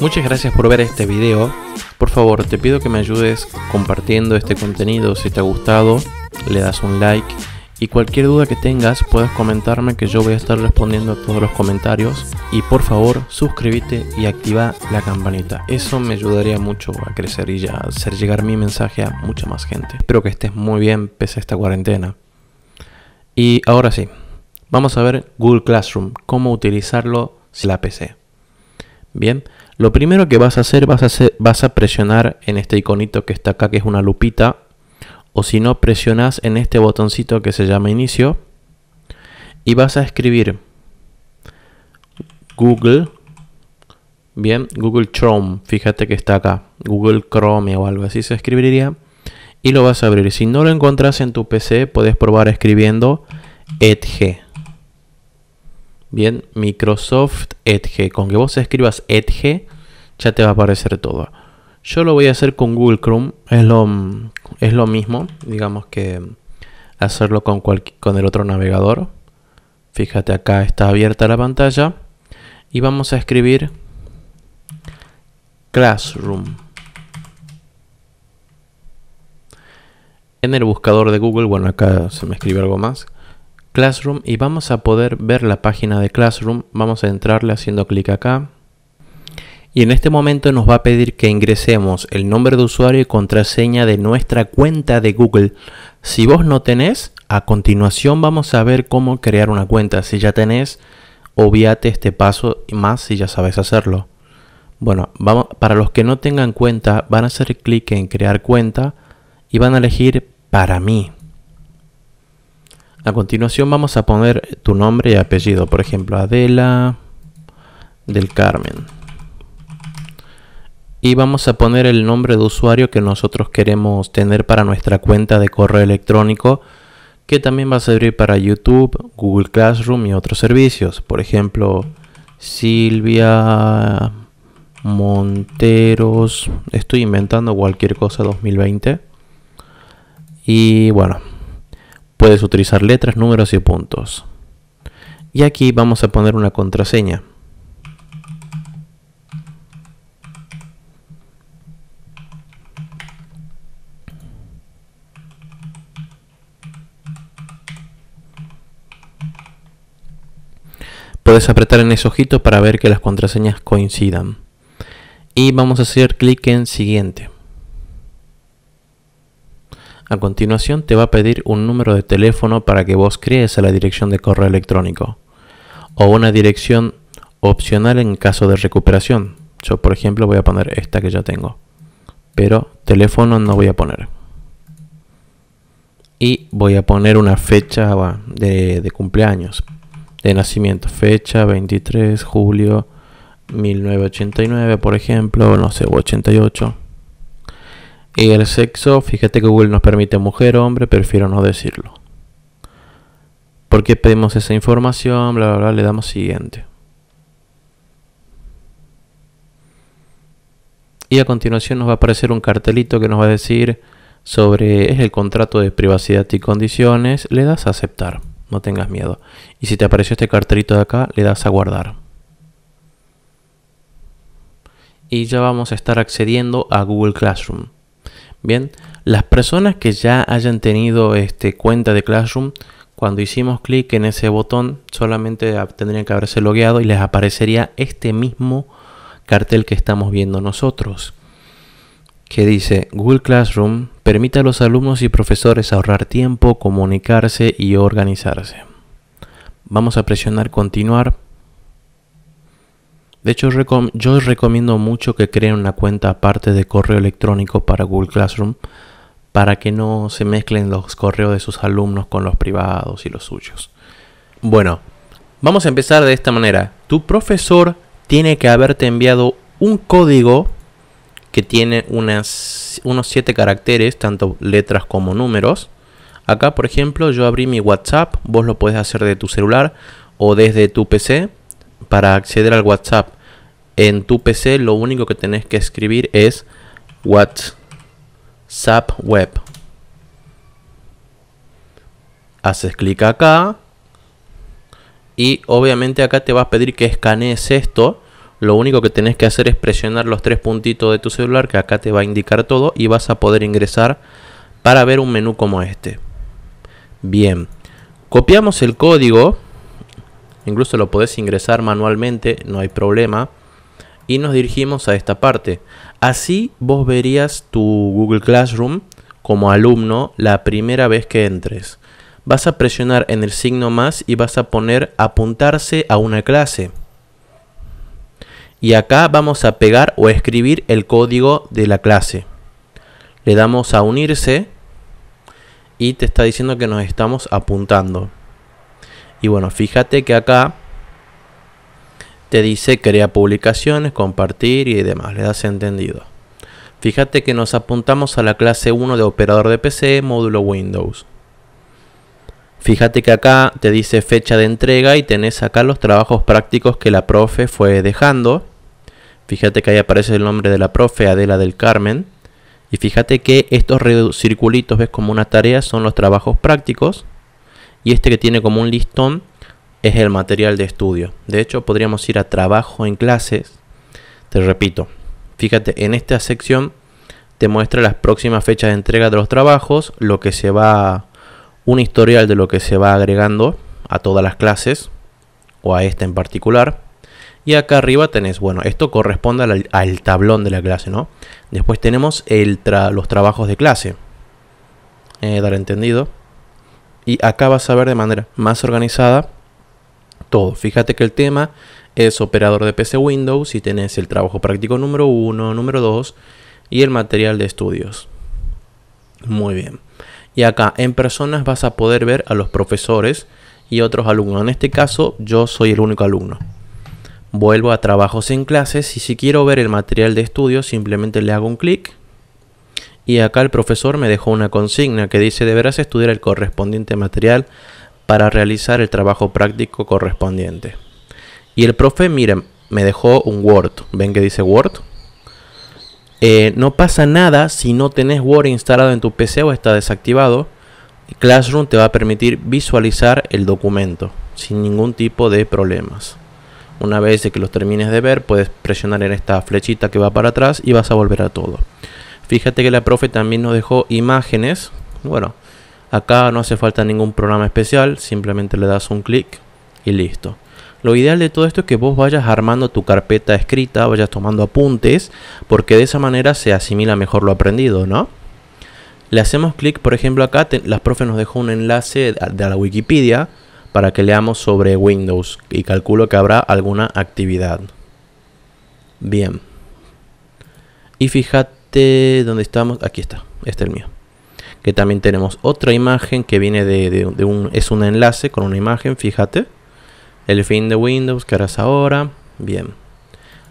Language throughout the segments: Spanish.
Muchas gracias por ver este video. Por favor, te pido que me ayudes compartiendo este contenido si te ha gustado, le das un like y cualquier duda que tengas puedes comentarme que yo voy a estar respondiendo a todos los comentarios y por favor suscríbete y activa la campanita. Eso me ayudaría mucho a crecer y a hacer llegar mi mensaje a mucha más gente. Espero que estés muy bien pese a esta cuarentena. Y ahora sí, vamos a ver Google Classroom, cómo utilizarlo si la PC. Bien, lo primero que vas a hacer, vas a, vas a presionar en este iconito que está acá, que es una lupita, o si no, presionas en este botoncito que se llama inicio y vas a escribir Google, bien, Google Chrome, fíjate que está acá, Google Chrome o algo así se escribiría y lo vas a abrir. Si no lo encontrás en tu PC, puedes probar escribiendo edge Bien, Microsoft Edge. Con que vos escribas Edge, ya te va a aparecer todo. Yo lo voy a hacer con Google Chrome. Es lo, es lo mismo, digamos que hacerlo con, con el otro navegador. Fíjate acá está abierta la pantalla. Y vamos a escribir Classroom. En el buscador de Google, bueno acá se me escribe algo más. Classroom y vamos a poder ver la página de Classroom. Vamos a entrarle haciendo clic acá. Y en este momento nos va a pedir que ingresemos el nombre de usuario y contraseña de nuestra cuenta de Google. Si vos no tenés, a continuación vamos a ver cómo crear una cuenta. Si ya tenés, obviate este paso y más si ya sabes hacerlo. Bueno, para los que no tengan cuenta, van a hacer clic en crear cuenta y van a elegir para mí. A continuación vamos a poner tu nombre y apellido, por ejemplo Adela del Carmen. Y vamos a poner el nombre de usuario que nosotros queremos tener para nuestra cuenta de correo electrónico, que también va a servir para YouTube, Google Classroom y otros servicios. Por ejemplo, Silvia Monteros, estoy inventando cualquier cosa 2020. Y bueno, Puedes utilizar letras, números y puntos. Y aquí vamos a poner una contraseña. Puedes apretar en ese ojito para ver que las contraseñas coincidan. Y vamos a hacer clic en siguiente. A continuación te va a pedir un número de teléfono para que vos crees a la dirección de correo electrónico o una dirección opcional en caso de recuperación. Yo por ejemplo voy a poner esta que ya tengo, pero teléfono no voy a poner. Y voy a poner una fecha de, de cumpleaños, de nacimiento, fecha 23 julio 1989 por ejemplo, no sé, 88. Y el sexo, fíjate que Google nos permite mujer, o hombre, prefiero no decirlo. ¿Por qué pedimos esa información? Bla, bla, bla, le damos siguiente. Y a continuación nos va a aparecer un cartelito que nos va a decir sobre es el contrato de privacidad y condiciones. Le das a aceptar, no tengas miedo. Y si te apareció este cartelito de acá, le das a guardar. Y ya vamos a estar accediendo a Google Classroom. Bien, las personas que ya hayan tenido este, cuenta de Classroom, cuando hicimos clic en ese botón, solamente tendrían que haberse logueado y les aparecería este mismo cartel que estamos viendo nosotros, que dice Google Classroom permite a los alumnos y profesores ahorrar tiempo, comunicarse y organizarse. Vamos a presionar continuar de hecho, yo recomiendo mucho que creen una cuenta aparte de correo electrónico para Google Classroom para que no se mezclen los correos de sus alumnos con los privados y los suyos. Bueno, vamos a empezar de esta manera. Tu profesor tiene que haberte enviado un código que tiene unos 7 caracteres, tanto letras como números. Acá, por ejemplo, yo abrí mi WhatsApp, vos lo puedes hacer de tu celular o desde tu PC para acceder al WhatsApp en tu PC, lo único que tenés que escribir es WhatsApp Web. Haces clic acá. Y obviamente acá te va a pedir que escanees esto. Lo único que tenés que hacer es presionar los tres puntitos de tu celular, que acá te va a indicar todo, y vas a poder ingresar para ver un menú como este. Bien, copiamos el código incluso lo podés ingresar manualmente, no hay problema. Y nos dirigimos a esta parte. Así vos verías tu Google Classroom como alumno la primera vez que entres. Vas a presionar en el signo más y vas a poner apuntarse a una clase. Y acá vamos a pegar o escribir el código de la clase. Le damos a unirse y te está diciendo que nos estamos apuntando. Y bueno, fíjate que acá te dice crea publicaciones, compartir y demás. Le das entendido. Fíjate que nos apuntamos a la clase 1 de operador de PC, módulo Windows. Fíjate que acá te dice fecha de entrega y tenés acá los trabajos prácticos que la profe fue dejando. Fíjate que ahí aparece el nombre de la profe, Adela del Carmen. Y fíjate que estos circulitos, ves como una tarea, son los trabajos prácticos y este que tiene como un listón es el material de estudio. De hecho, podríamos ir a trabajo en clases. Te repito, fíjate, en esta sección te muestra las próximas fechas de entrega de los trabajos, lo que se va, un historial de lo que se va agregando a todas las clases o a esta en particular. Y acá arriba tenés, bueno, esto corresponde al, tablón de la clase, ¿no? Después tenemos el los trabajos de clase. Eh, dar entendido. Y acá vas a ver de manera más organizada todo. Fíjate que el tema es operador de PC Windows y tenés el trabajo práctico número 1, número 2 y el material de estudios. Muy bien. Y acá en personas vas a poder ver a los profesores y otros alumnos. En este caso yo soy el único alumno. Vuelvo a trabajos en clases y si quiero ver el material de estudios simplemente le hago un clic y acá el profesor me dejó una consigna que dice deberás estudiar el correspondiente material para realizar el trabajo práctico correspondiente. Y el profe, miren, me dejó un Word. ¿Ven que dice Word? Eh, no pasa nada si no tenés Word instalado en tu PC o está desactivado. Classroom te va a permitir visualizar el documento sin ningún tipo de problemas. Una vez que los termines de ver, puedes presionar en esta flechita que va para atrás y vas a volver a todo. Fíjate que la profe también nos dejó imágenes. Bueno, acá no hace falta ningún programa especial, simplemente le das un clic y listo. Lo ideal de todo esto es que vos vayas armando tu carpeta escrita, vayas tomando apuntes, porque de esa manera se asimila mejor lo aprendido, ¿no? Le hacemos clic, por ejemplo, acá, las profes nos dejó un enlace de la Wikipedia para que leamos sobre Windows y calculo que habrá alguna actividad. Bien. Y fíjate este, donde estamos, aquí está, este es el mío. Que también tenemos otra imagen que viene de, un, es un enlace con una imagen, fíjate. El fin de Windows que harás ahora, bien.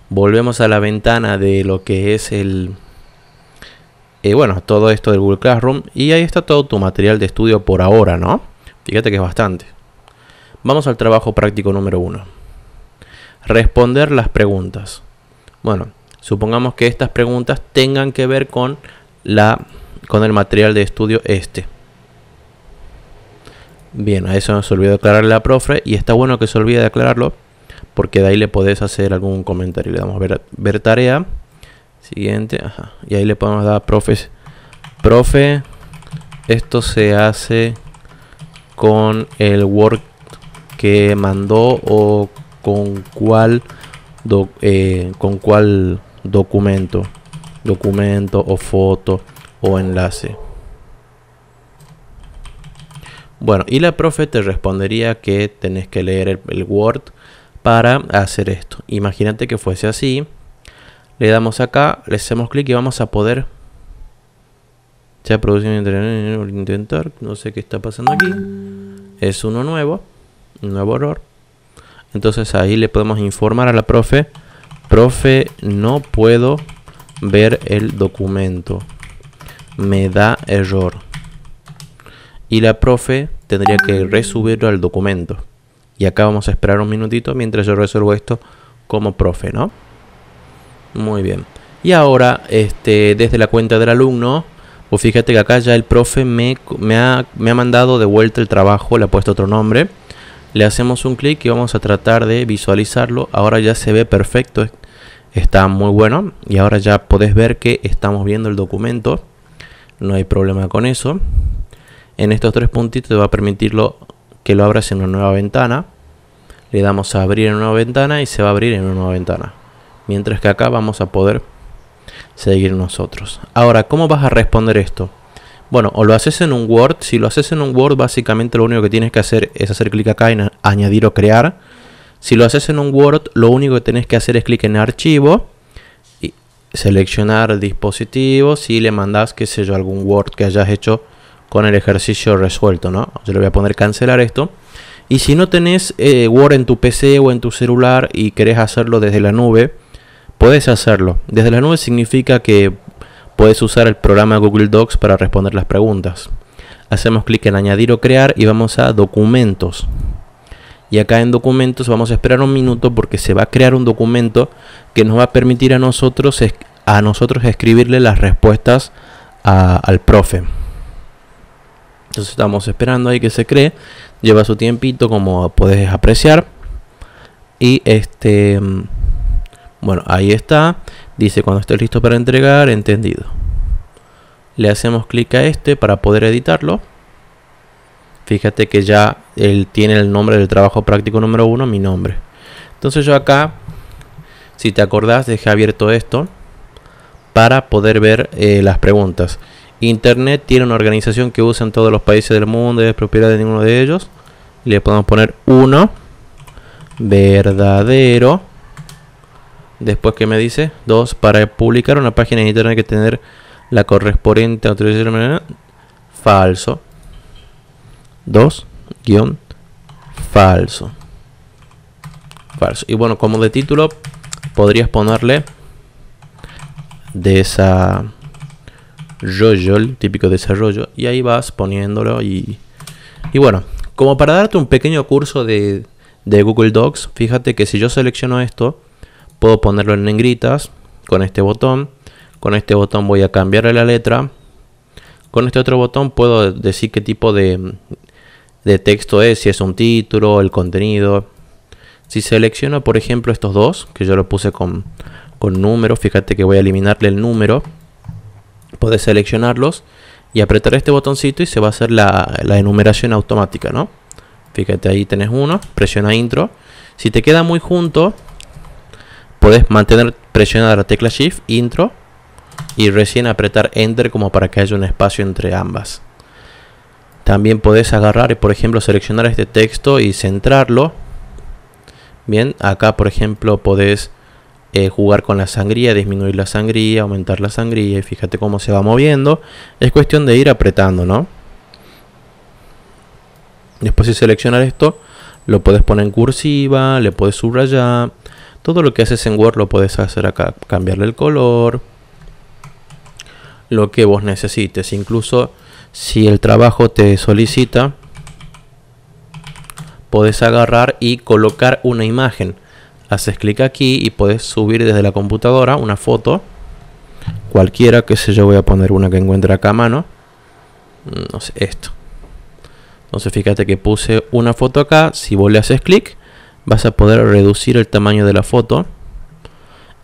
Volvemos a la ventana de lo que es el, eh, bueno, todo esto del Google Classroom. Y ahí está todo tu material de estudio por ahora, ¿no? Fíjate que es bastante. Vamos al trabajo práctico número uno. Responder las preguntas. Bueno, Supongamos que estas preguntas tengan que ver con, la, con el material de estudio este. Bien, a eso nos olvidó aclararle a la profe y está bueno que se olvide de aclararlo porque de ahí le podés hacer algún comentario. Le damos ver, ver tarea. Siguiente. Y ahí le podemos dar a profes. Profe, esto se hace con el Word que mandó o con cuál, eh, con cuál documento, documento o foto o enlace. Bueno, y la profe te respondería que tenés que leer el, Word para hacer esto. Imagínate que fuese así. Le damos acá, le hacemos clic y vamos a poder se ha producido intentar, no sé qué está pasando aquí. Es uno nuevo, un nuevo error. Entonces ahí le podemos informar a la profe Profe, no puedo ver el documento. Me da error. Y la profe tendría que resubirlo al documento. Y acá vamos a esperar un minutito mientras yo resuelvo esto como profe, ¿no? Muy bien. Y ahora, este, desde la cuenta del alumno, pues fíjate que acá ya el profe me, ha, me ha mandado de vuelta el trabajo, le ha puesto otro nombre. Le hacemos un clic y vamos a tratar de visualizarlo. Ahora ya se ve perfecto, Está muy bueno y ahora ya podés ver que estamos viendo el documento. No hay problema con eso. En estos tres puntitos te va a permitirlo que lo abras en una nueva ventana. Le damos a abrir en una nueva ventana y se va a abrir en una nueva ventana. Mientras que acá vamos a poder seguir nosotros. Ahora, ¿cómo vas a responder esto? Bueno, o lo haces en un Word. Si lo haces en un Word, básicamente lo único que tienes que hacer es hacer clic acá en añadir o crear si lo haces en un Word, lo único que tenés que hacer es clic en archivo y seleccionar dispositivo. Si le mandás, qué sé yo, algún Word que hayas hecho con el ejercicio resuelto, ¿no? Yo le voy a poner cancelar esto. Y si no tenés eh, Word en tu PC o en tu celular y querés hacerlo desde la nube, puedes hacerlo. Desde la nube significa que puedes usar el programa Google Docs para responder las preguntas. Hacemos clic en añadir o crear y vamos a documentos. Y acá en documentos vamos a esperar un minuto porque se va a crear un documento que nos va a permitir a nosotros, a nosotros escribirle las respuestas al profe. Entonces estamos esperando ahí que se cree. Lleva su tiempito como puedes apreciar. Y este... Mm, bueno, ahí está. Dice cuando esté listo para entregar, entendido. Le hacemos clic a este para poder editarlo. Fíjate que ya él tiene el nombre del trabajo práctico número uno, mi nombre. Entonces yo acá, si te acordás, dejé abierto esto para poder ver eh, las preguntas. Internet tiene una organización que usa en todos los países del mundo y es propiedad de ninguno de ellos. Le podemos poner uno verdadero. Después que me dice, dos, para publicar una página en internet hay que tener la correspondiente autorización falso. 2 falso falso y bueno como de título podrías ponerle de esa el típico desarrollo y ahí vas poniéndolo y, bueno como para darte un pequeño curso de, de Google Docs fíjate que si yo selecciono esto puedo ponerlo en negritas con este botón con este botón voy a cambiarle la letra con este otro botón puedo decir qué tipo de, de texto es si es un título, el contenido. Si selecciono, por ejemplo, estos dos, que yo lo puse con, con número, fíjate que voy a eliminarle el número. Puedes seleccionarlos y apretar este botoncito y se va a hacer la, enumeración automática, ¿no? Fíjate, ahí tenés uno, presiona intro. Si te queda muy junto, puedes mantener presionada la tecla Shift, intro, y recién apretar Enter como para que haya un espacio entre ambas. También podés agarrar y por ejemplo seleccionar este texto y centrarlo. Bien, acá por ejemplo podés eh, jugar con la sangría, disminuir la sangría, aumentar la sangría y fíjate cómo se va moviendo. Es cuestión de ir apretando, ¿no? Después de seleccionar esto, lo podés poner en cursiva, le podés subrayar. Todo lo que haces en Word lo podés hacer acá. Cambiarle el color. Lo que vos necesites. Incluso si el trabajo te solicita, podés agarrar y colocar una imagen. Haces clic aquí y podés subir desde la computadora una foto. Cualquiera, que sé yo, voy a poner una que encuentre acá a mano. Mm, no sé, esto. Entonces fíjate que puse una foto acá. Si vos le haces clic, vas a poder reducir el tamaño de la foto.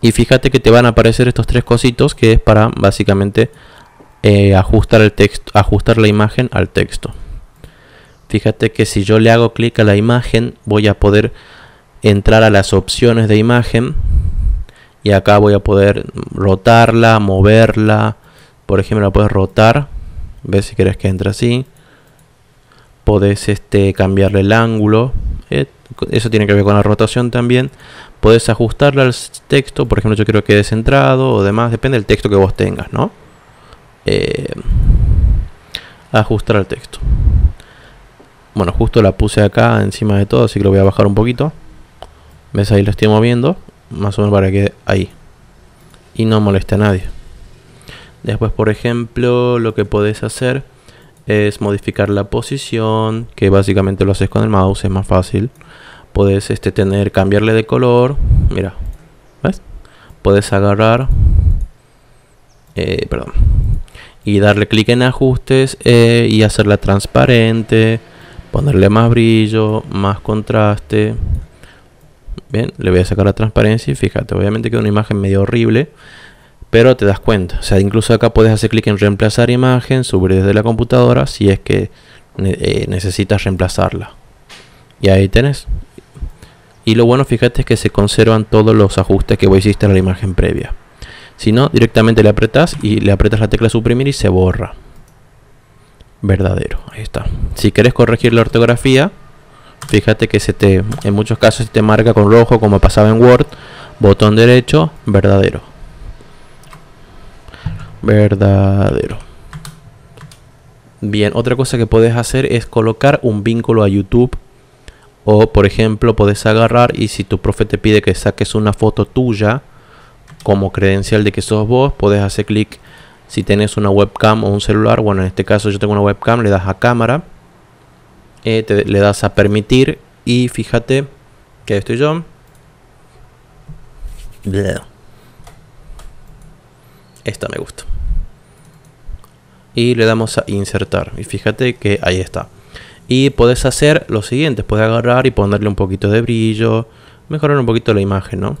Y fíjate que te van a aparecer estos tres cositos que es para básicamente eh, ajustar, el texto, ajustar la imagen al texto. Fíjate que si yo le hago clic a la imagen, voy a poder entrar a las opciones de imagen y acá voy a poder rotarla, moverla. Por ejemplo, la puedes rotar. Ves si quieres que entre así. Podés este, cambiarle el ángulo. Eh, eso tiene que ver con la rotación también. Podés ajustarla al texto. Por ejemplo, yo quiero que quede centrado o demás. Depende del texto que vos tengas, ¿no? Eh, ajustar el texto. Bueno, justo la puse acá encima de todo, así que lo voy a bajar un poquito. ¿Ves? Ahí lo estoy moviendo, más o menos para que ahí. Y no moleste a nadie. Después, por ejemplo, lo que podés hacer es modificar la posición, que básicamente lo haces con el mouse, es más fácil. Podés este, tener, cambiarle de color. Mira, ¿ves? Podés agarrar... Eh, perdón y darle clic en ajustes eh, y hacerla transparente, ponerle más brillo, más contraste. Bien, le voy a sacar la transparencia y fíjate, obviamente que una imagen medio horrible, pero te das cuenta. O sea, incluso acá puedes hacer clic en reemplazar imagen, subir desde la computadora si es que eh, necesitas reemplazarla. Y ahí tenés. Y lo bueno, fíjate, es que se conservan todos los ajustes que vos hiciste en la imagen previa. Si no, directamente le apretas y le apretas la tecla suprimir y se borra. Verdadero, ahí está. Si quieres corregir la ortografía, fíjate que se te, en muchos casos se te marca con rojo como pasaba en Word. Botón derecho, verdadero. Verdadero. Bien, otra cosa que puedes hacer es colocar un vínculo a YouTube. O por ejemplo, puedes agarrar y si tu profe te pide que saques una foto tuya como credencial de que sos vos, podés hacer clic si tenés una webcam o un celular, bueno, en este caso yo tengo una webcam, le das a cámara, eh, le das a permitir y fíjate que estoy yo. Esta me gusta. Y le damos a insertar. Y fíjate que ahí está. Y podés hacer lo siguiente, podés agarrar y ponerle un poquito de brillo, mejorar un poquito la imagen, ¿no?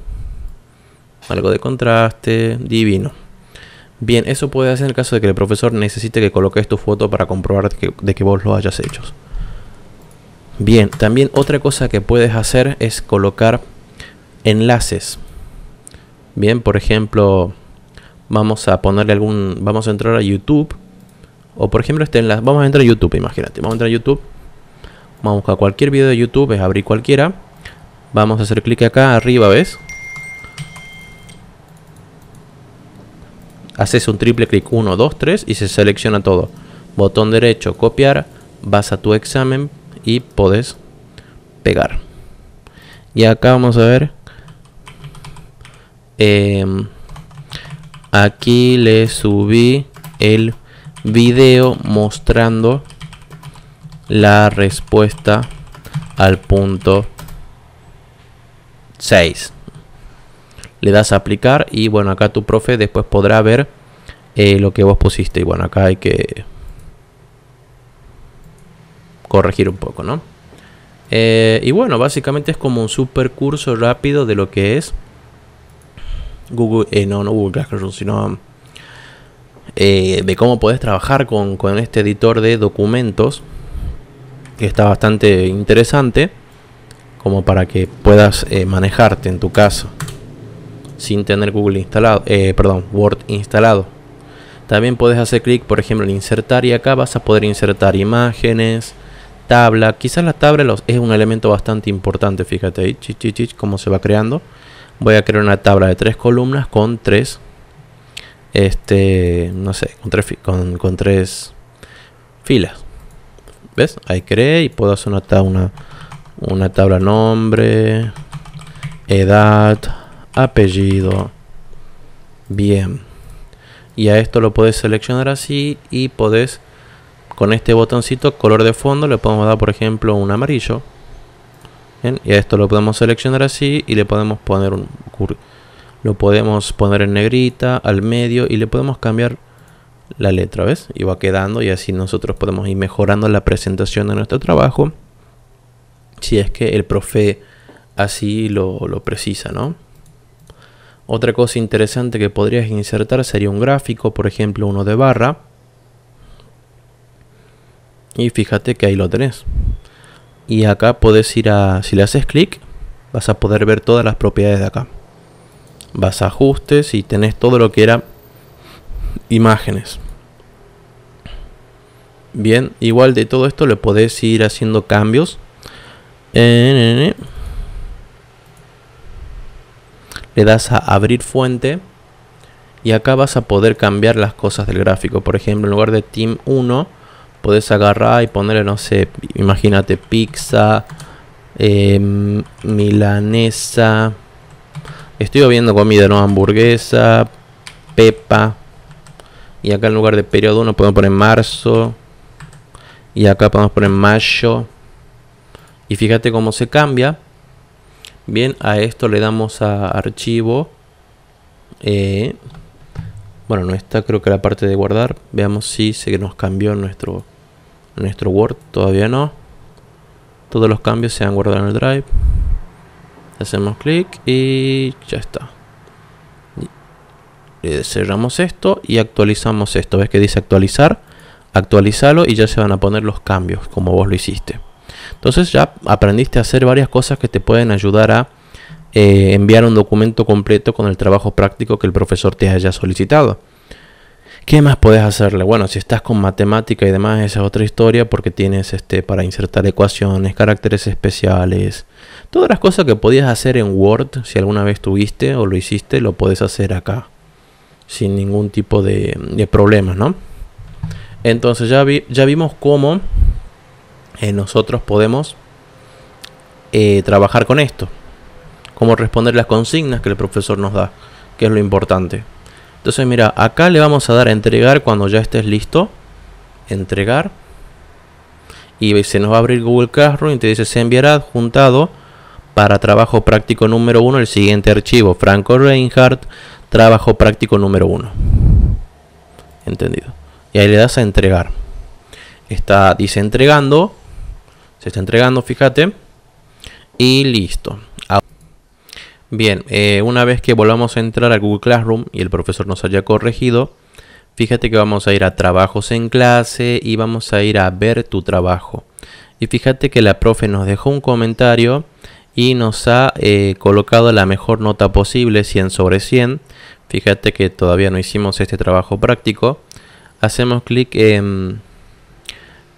algo de contraste, divino. Bien, eso puede hacer en el caso de que el profesor necesite que coloques tu foto para comprobar de que vos lo hayas hecho. Bien, también otra cosa que puedes hacer es colocar enlaces. Bien, por ejemplo, vamos a ponerle algún, vamos a entrar a YouTube. O por ejemplo, este enlace, vamos a entrar a YouTube, imagínate. Vamos a entrar a YouTube. Vamos a buscar cualquier video de YouTube, es abrir cualquiera. Vamos a hacer clic acá arriba, ¿ves? haces un triple clic 1, 2, 3 y se selecciona todo. Botón derecho, copiar, vas a tu examen y podés pegar. Y acá vamos a ver. Em, aquí le subí el video mostrando la respuesta al punto 6 le das a aplicar y bueno, acá tu profe después podrá ver eh, lo que vos pusiste. Y bueno, acá hay que corregir un poco, ¿no? Eh, y bueno, básicamente es como un super curso rápido de lo que es Google, eh, no, no Google Classroom, sino eh, de cómo puedes trabajar con, con, este editor de documentos, que está bastante interesante, como para que puedas manejarte en tu caso sin tener Google instalado, eh, perdón, Word instalado. También puedes hacer clic, por ejemplo, en insertar y acá vas a poder insertar imágenes, tabla. Quizás la tabla es un elemento bastante importante, fíjate ahí, chichichich, cómo se va creando. Voy a crear una tabla de tres columnas con tres, este, no sé, con tres, con, filas. ¿Ves? Ahí creé y puedo hacer una, una tabla nombre, edad, apellido. Bien. Y a esto lo podés seleccionar así y podés con este botoncito color de fondo le podemos dar por ejemplo un amarillo. Y a esto lo podemos seleccionar así y le podemos poner un lo podemos poner en negrita al medio y le podemos cambiar la letra, ¿ves? Y va quedando y así nosotros podemos ir mejorando la presentación de nuestro trabajo si es que el profe así lo, lo precisa, ¿no? Otra cosa interesante que podrías insertar sería un gráfico, por ejemplo uno de barra. Y fíjate que ahí lo tenés. Y acá podés ir a, si le haces clic, vas a poder ver todas las propiedades de acá. Vas a ajustes y tenés todo lo que era imágenes. Bien, igual de todo esto le podés ir haciendo cambios le das a abrir fuente y acá vas a poder cambiar las cosas del gráfico. Por ejemplo, en lugar de Team 1, podés agarrar y ponerle, no sé, imagínate pizza, em, milanesa, estoy viendo comida, ¿no? Hamburguesa, pepa. Y acá en lugar de periodo 1 podemos poner marzo. Y acá podemos poner mayo. Y fíjate cómo se cambia. Bien, a esto le damos a archivo. Eh, bueno, no está creo que la parte de guardar. Veamos si se nos cambió nuestro, nuestro Word. Todavía no. Todos los cambios se han guardado en el Drive. Hacemos clic y ya está. cerramos esto y actualizamos esto. ¿Ves que dice actualizar? Actualizalo y ya se van a poner los cambios como vos lo hiciste. Entonces ya aprendiste a hacer varias cosas que te pueden ayudar a eh, enviar un documento completo con el trabajo práctico que el profesor te haya solicitado. ¿Qué más puedes hacerle? Bueno, si estás con matemática y demás, esa es otra historia porque tienes este para insertar ecuaciones, caracteres especiales, todas las cosas que podías hacer en Word, si alguna vez tuviste o lo hiciste, lo puedes hacer acá sin ningún tipo de, de problemas, ¿no? Entonces ya, ya vimos cómo eh, nosotros podemos eh, trabajar con esto. Cómo responder las consignas que el profesor nos da, que es lo importante. Entonces, mira, acá le vamos a dar a entregar cuando ya estés listo. Entregar. Y se nos va a abrir Google Classroom y te dice se enviará juntado para trabajo práctico número uno el siguiente archivo. Franco Reinhardt, trabajo práctico número uno Entendido. Y ahí le das a entregar. Está, dice entregando está entregando, fíjate. Y listo. Bien, eh, una vez que volvamos a entrar a Google Classroom y el profesor nos haya corregido, fíjate que vamos a ir a trabajos en clase y vamos a ir a ver tu trabajo. Y fíjate que la profe nos dejó un comentario y nos ha eh, colocado la mejor nota posible, 100 sobre 100. Fíjate que todavía no hicimos este trabajo práctico. Hacemos clic en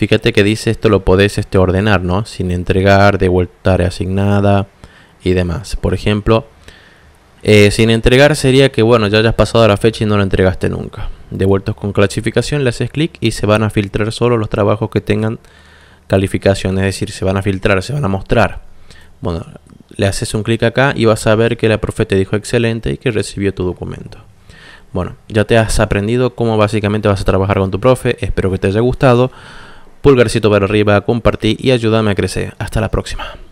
Fíjate que dice esto lo podés este, ordenar, ¿no? Sin entregar, de vuelta asignada y demás. Por ejemplo, eh, sin entregar sería que, bueno, ya hayas pasado la fecha y no lo entregaste nunca. Devueltos con clasificación, le haces clic y se van a filtrar solo los trabajos que tengan calificación, es decir, se van a filtrar, se van a mostrar. Bueno, le haces un clic acá y vas a ver que la profe te dijo excelente y que recibió tu documento. Bueno, ya te has aprendido cómo básicamente vas a trabajar con tu profe, espero que te haya gustado pulgarcito para arriba, compartí y ayúdame a crecer. Hasta la próxima.